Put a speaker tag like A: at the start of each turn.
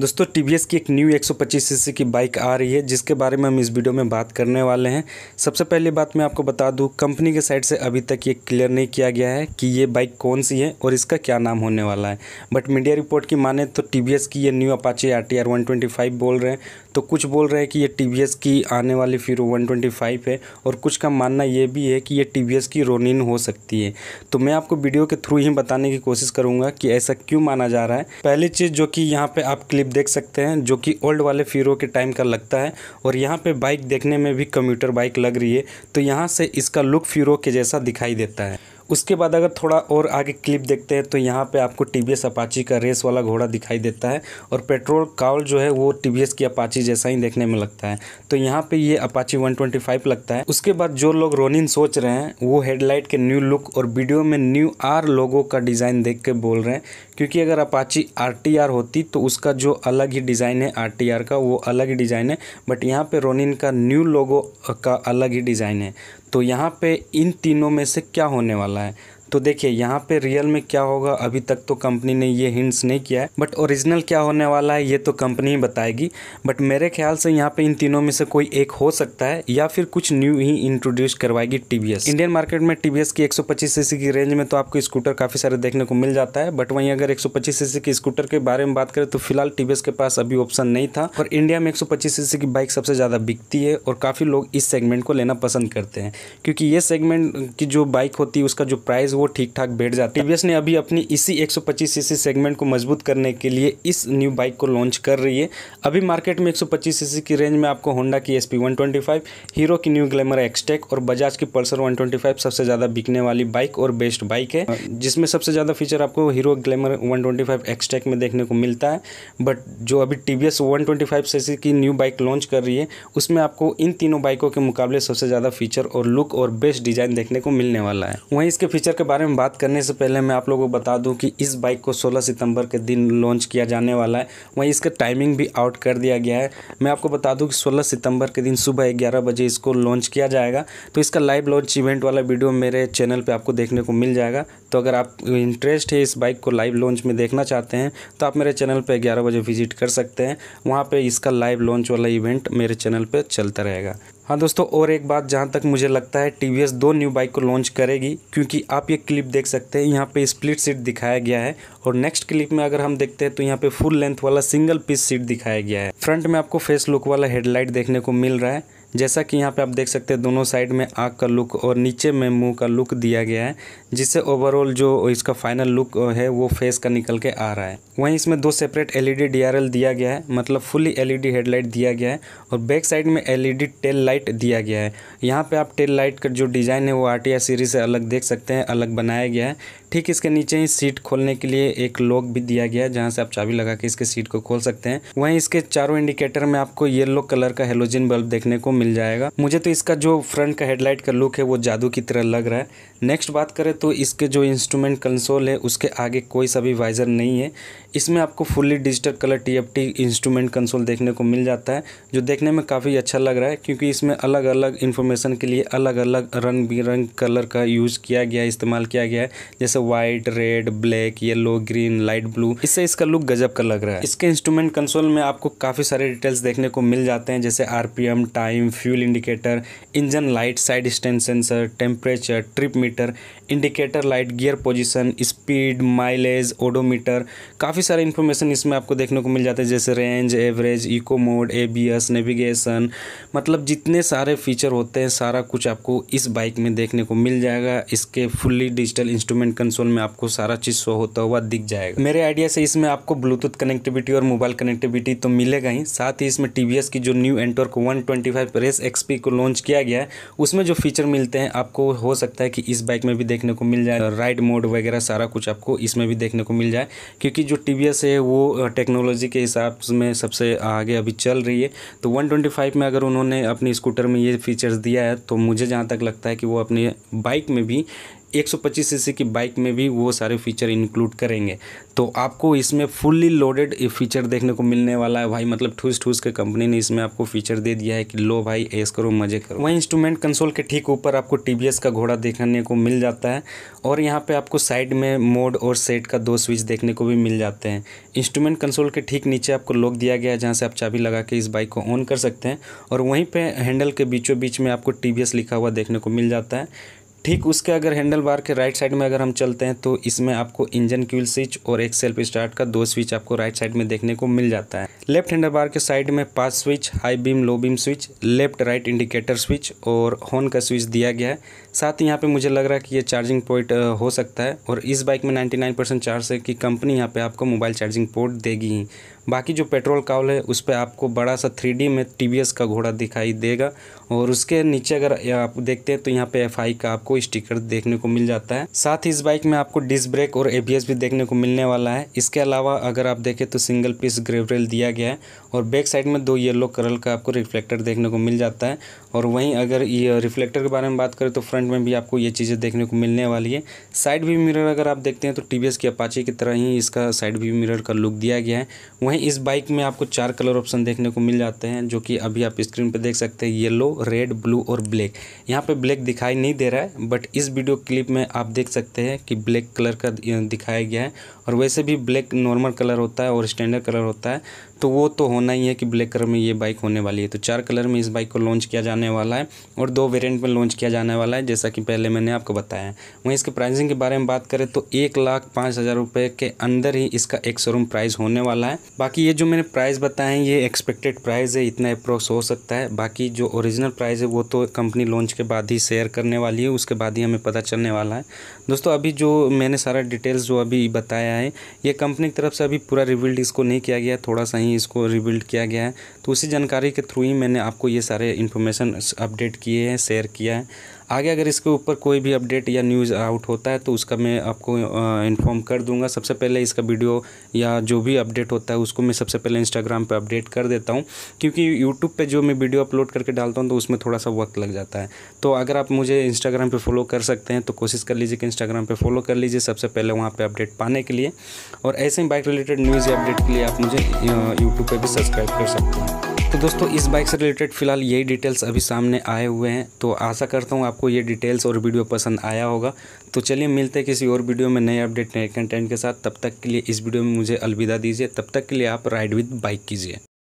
A: दोस्तों टी की एक न्यू 125 सीसी की बाइक आ रही है जिसके बारे में हम इस वीडियो में बात करने वाले हैं सबसे पहली बात मैं आपको बता दूं कंपनी के साइड से अभी तक ये क्लियर नहीं किया गया है कि ये बाइक कौन सी है और इसका क्या नाम होने वाला है बट मीडिया रिपोर्ट की माने तो टी की ये न्यू अपाची आर टी बोल रहे हैं तो कुछ बोल रहे हैं कि ये टी की आने वाली फिर वन है और कुछ का मानना ये भी है कि ये टी की रोनिन हो सकती है तो मैं आपको वीडियो के थ्रू ही बताने की कोशिश करूँगा कि ऐसा क्यों माना जा रहा है पहली चीज़ जो कि यहाँ पर आप क्लियर क्लिप देख सकते हैं जो कि ओल्ड वाले फ़ीरो के टाइम का लगता है और यहाँ पे बाइक देखने में भी कम्यूटर बाइक लग रही है तो यहाँ से इसका लुक फ़ीरो के जैसा दिखाई देता है उसके बाद अगर थोड़ा और आगे क्लिप देखते हैं तो यहाँ पे आपको टी वी अपाची का रेस वाला घोड़ा दिखाई देता है और पेट्रोल काउल जो है वो टी की अपाची जैसा ही देखने में लगता है तो यहाँ पे ये अपाची 125 लगता है उसके बाद जो लोग रोनिन सोच रहे हैं वो हेडलाइट के न्यू लुक और वीडियो में न्यू आर लोगों का डिज़ाइन देख के बोल रहे हैं क्योंकि अगर अपाची आर होती तो उसका जो अलग ही डिज़ाइन है आर का वो अलग ही डिज़ाइन है बट यहाँ पर रोनिन का न्यू लोगो का अलग ही डिज़ाइन है तो यहाँ पर इन तीनों में से क्या होने वाला 来。तो देखिए यहाँ पे रियल में क्या होगा अभी तक तो कंपनी ने ये हिंट्स नहीं किया है बट ओरिजिनल क्या होने वाला है ये तो कंपनी ही बताएगी बट मेरे ख्याल से यहाँ पे इन तीनों में से कोई एक हो सकता है या फिर कुछ न्यू ही इंट्रोड्यूस करवाएगी टीवीएस इंडियन मार्केट में टीवीएस की एक सीसी की रेंज में तो आपको स्कूटर काफ़ी सारे देखने को मिल जाता है बट वहीं अगर एक सीसी के स्कूटर के बारे में बात करें तो फिलहाल टीवीएस के पास अभी ऑप्शन नहीं था और इंडिया में एक सीसी की बाइक सबसे ज़्यादा बिकती है और काफ़ी लोग इस सेगमेंट को लेना पसंद करते हैं क्योंकि ये सेगमेंट की जो बाइक होती है उसका जो प्राइस वो वो ठीक ठाक बैठ जाती है टी ने अभी अपनी इसी 125 सीसी सेगमेंट को मजबूत करने के लिए इस न्यू बाइक को लॉन्च कर रही है अभी मार्केट में 125 सीसी की रेंज में आपको होंडा की एस पी हीरो की न्यू ग्लैमर एक्सटेक और बजाज की पल्सर 125 सबसे ज़्यादा बिकने वाली बाइक और बेस्ट बाइक है जिसमें सबसे ज़्यादा फीचर आपको हीरो ग्लैमर वन ट्वेंटी में देखने को मिलता है बट जो अभी टी वी सीसी की न्यू बाइक लॉन्च कर रही है उसमें आपको इन तीनों बाइकों के मुकाबले सबसे ज़्यादा फीचर और लुक और बेस्ट डिज़ाइन देखने को मिलने वाला है वहीं इसके फीचर के बारे में बात करने से पहले मैं आप लोगों को बता दूं कि इस बाइक को 16 सितंबर के दिन लॉन्च किया जाने वाला है वहीं इसका टाइमिंग भी आउट कर दिया गया है मैं आपको बता दूं कि 16 सितंबर के दिन सुबह ग्यारह बजे इसको लॉन्च किया जाएगा तो इसका लाइव लॉन्च इवेंट वाला वीडियो मेरे चैनल पर आपको देखने को मिल जाएगा तो अगर आप इंटरेस्ट है इस बाइक को लाइव लॉन्च में देखना चाहते हैं तो आप मेरे चैनल पर ग्यारह बजे विजिट कर सकते हैं वहाँ पर इसका लाइव लॉन्च वाला इवेंट मेरे चैनल पर चलता रहेगा हाँ दोस्तों और एक बात जहाँ तक मुझे लगता है टी दो न्यू बाइक को लॉन्च करेगी क्योंकि आप ये क्लिप देख सकते हैं यहाँ पे स्प्लिट सीट दिखाया गया है और नेक्स्ट क्लिप में अगर हम देखते हैं तो यहाँ पे फुल लेंथ वाला सिंगल पीस सीट दिखाया गया है फ्रंट में आपको फेस लुक वाला हेडलाइट देखने को मिल रहा है जैसा कि यहाँ पे आप देख सकते हैं दोनों साइड में आँख का लुक और नीचे में मुंह का लुक दिया गया है जिससे ओवरऑल जो इसका फाइनल लुक है वो फेस का निकल के आ रहा है वहीं इसमें दो सेपरेट एलईडी डीआरएल दिया गया है मतलब फुली एलईडी हेडलाइट दिया गया है और बैक साइड में एलईडी टेल लाइट दिया गया है यहाँ पे आप टेल लाइट का जो डिज़ाइन है वो आर सीरीज से अलग देख सकते हैं अलग बनाया गया है ठीक इसके नीचे ही सीट खोलने के लिए एक लॉक भी दिया गया है जहाँ से आप चाबी लगा के इसके सीट को खोल सकते हैं वहीं इसके चारों इंडिकेटर में आपको येलो कलर का हेलोजिन बल्ब देखने को मिल मिल जाएगा मुझे तो इसका जो फ्रंट का हेडलाइट का लुक है वो जादू की तरह लग रहा है नेक्स्ट बात करें तो इसके जो इंस्ट्रूमेंट कंसोल है उसके आगे कोई सा भी वाइज़र नहीं है इसमें आपको fully digital colour T instrument console देखने को मिल जाता है जो देखने में काफ़ी अच्छा लग रहा है क्योंकि इसमें अलग अलग इन्फॉर्मेशन के लिए अलग अलग रंग बिरंग कलर का यूज़ किया गया इस्तेमाल किया गया है जैसे white red black yellow green light blue इससे इसका लुक गजब का लग रहा है इसके इंस्ट्रूमेंट कंसोल में आपको काफ़ी सारे डिटेल्स देखने को मिल जाते हैं जैसे R time fuel indicator engine light side stand sensor temperature trip meter indicator light gear position speed mileage odometer काफ़ी सारे इन्फॉर्मेशन इसमें आपको देखने को मिल जाते हैं जैसे range average eco mode ABS navigation मतलब जितने सारे फीचर होते हैं सारा कुछ आपको इस बाइक में देखने को मिल जाएगा इसके फुल्ली डिजिटल इंस्ट्रूमेंट कंसोल में आपको सारा चीज़ शो होता हुआ दिख जाएगा मेरे आइडिया से इसमें आपको ब्लूटूथ कनेक्टिविटी और मोबाइल कनेक्टिविटी तो मिलेगा ही साथ ही इसमें टी की जो new Ntorq one twenty five race XP को लॉन्च किया गया है उसमें जो फीचर मिलते हैं आपको हो सकता है कि इस बाइक में भी देखने को मिल जाए राइड मोड वगैरह सारा कुछ आपको इसमें भी देखने को मिल जाए क्योंकि जो टी है वो टेक्नोलॉजी के हिसाब में सबसे आगे अभी चल रही है तो वन में अगर उन्होंने अपनी स्कूटर में ये फीचर्स दिया है तो मुझे जहाँ तक लगता है कि वो अपने बाइक में भी 125 सौ की बाइक में भी वो सारे फीचर इंक्लूड करेंगे तो आपको इसमें फुल्ली लोडेड फीचर देखने को मिलने वाला है भाई मतलब ठूस ठूस के कंपनी ने इसमें आपको फीचर दे दिया है कि लो भाई एस करो मज़े करो वहीं इंस्ट्रूमेंट कंसोल के ठीक ऊपर आपको टी का घोड़ा देखने को मिल जाता है और यहाँ पर आपको साइड में मोड और सेट का दो स्विच देखने को भी मिल जाते हैं इंस्ट्रूमेंट कंसोल के ठीक नीचे आपको लॉक दिया गया है जहाँ से आप चाबी लगा के इस बाइक को ऑन कर सकते हैं और वहीं पर हैंडल के बीचों बीच में आपको टी लिखा हुआ देखने को मिल जाता है ठीक उसके अगर हैंडल बार के राइट साइड में अगर हम चलते हैं तो इसमें आपको इंजन क्यूल स्विच और एक सेल्फ स्टार्ट का दो स्विच आपको राइट साइड में देखने को मिल जाता है लेफ्ट हैंडल बार के साइड में पाँच switch high beam low beam switch left right indicator switch और हॉर्न का स्विच दिया गया है साथ ही यहाँ पे मुझे लग रहा है कि ये चार्जिंग पॉइंट हो सकता है और इस बाइक में नाइन्टी परसेंट चार्ज है कि कंपनी यहाँ पे आपको मोबाइल चार्जिंग पोर्ट देगी ही बाकी जो पेट्रोल काउल है उस पर आपको बड़ा सा थ्री में टी का घोड़ा दिखाई देगा और उसके नीचे अगर आप देखते हैं तो यहाँ पर एफ का आपको आपको स्टिकर देखने को मिल जाता है साथ ही इस बाइक में आपको डिस्क ब्रेक और एबीएस भी देखने को मिलने वाला है इसके अलावा अगर आप देखें तो सिंगल पीस ग्रेवरेल दिया गया है और बैक साइड में दो येलो कलर का आपको रिफ्लेक्टर देखने को मिल जाता है और वहीं अगर ये रिफ्लेक्टर के बारे में बात करें तो फ्रंट में भी आपको ये चीज़ें देखने को मिलने वाली है साइड भी मिरर अगर आप देखते हैं तो टी की अपाचे की तरह ही इसका साइड भी मिरर का लुक दिया गया है वहीं इस बाइक में आपको चार कलर ऑप्शन देखने को मिल जाते हैं जो कि अभी आप स्क्रीन पर देख सकते हैं येलो रेड ब्लू और ब्लैक यहाँ पर ब्लैक दिखाई नहीं दे रहा है बट इस वीडियो क्लिप में आप देख सकते हैं कि ब्लैक कलर का दिखाया गया है और वैसे भी ब्लैक नॉर्मल कलर होता है और स्टैंडर्ड कलर होता है तो वो तो होना ही है कि ब्लैक कलर में ये बाइक होने वाली है तो चार कलर में इस बाइक को लॉन्च किया जाने वाला है और दो वेरिएंट में लॉन्च किया जाने वाला है जैसा कि पहले मैंने आपको बताया है वहीं इसके प्राइसिंग के बारे में बात करें तो एक लाख पाँच हज़ार रुपये के अंदर ही इसका एक शोरूम प्राइस होने वाला है बाकी ये जो मैंने प्राइस बताए हैं ये एक्सपेक्टेड प्राइस है इतना अप्रोक्स हो सकता है बाकी जो ओरिजिनल प्राइस है वो तो कंपनी लॉन्च के बाद ही शेयर करने वाली है उसके बाद ही हमें पता चलने वाला है दोस्तों अभी जो मैंने सारा डिटेल्स जो अभी बताया है ये कंपनी की तरफ से अभी पूरा रिविल्ड इसको नहीं किया गया थोड़ा सा ही इसको रिबिल्ड किया गया है तो उसी जानकारी के थ्रू ही मैंने आपको ये सारे इन्फॉर्मेशन अपडेट किए हैं शेयर किया है आगे अगर इसके ऊपर कोई भी अपडेट या न्यूज़ आउट होता है तो उसका मैं आपको इन्फॉर्म कर दूंगा सबसे पहले इसका वीडियो या जो भी अपडेट होता है उसको मैं सबसे पहले इंस्टाग्राम पर अपडेट कर देता हूँ क्योंकि यूट्यूब पर जो मैं वीडियो अपलोड करके डालता हूँ तो उसमें थोड़ा सा वक्त लग जाता है तो अगर आप मुझे इंस्टाग्राम पर फॉलो कर सकते हैं तो कोशिश कर लीजिए कि इंस्टाग्राम पर फॉलो कर लीजिए सबसे पहले वहाँ पर अपडेट पाने के लिए और ऐसे ही बाइक रिलेटेड न्यूज़ या अपडेट के लिए आप मुझे यूट्यूब पर भी सब्सक्राइब कर सकते हैं तो दोस्तों इस बाइक से रिलेटेड फ़िलहाल यही डिटेल्स अभी सामने आए हुए हैं तो आशा करता हूँ आपको ये डिटेल्स और वीडियो पसंद आया होगा तो चलिए मिलते हैं किसी और वीडियो में नए अपडेट नए कंटेंट के साथ तब तक के लिए इस वीडियो में मुझे अलविदा दीजिए तब तक के लिए आप राइड विद बाइक कीजिए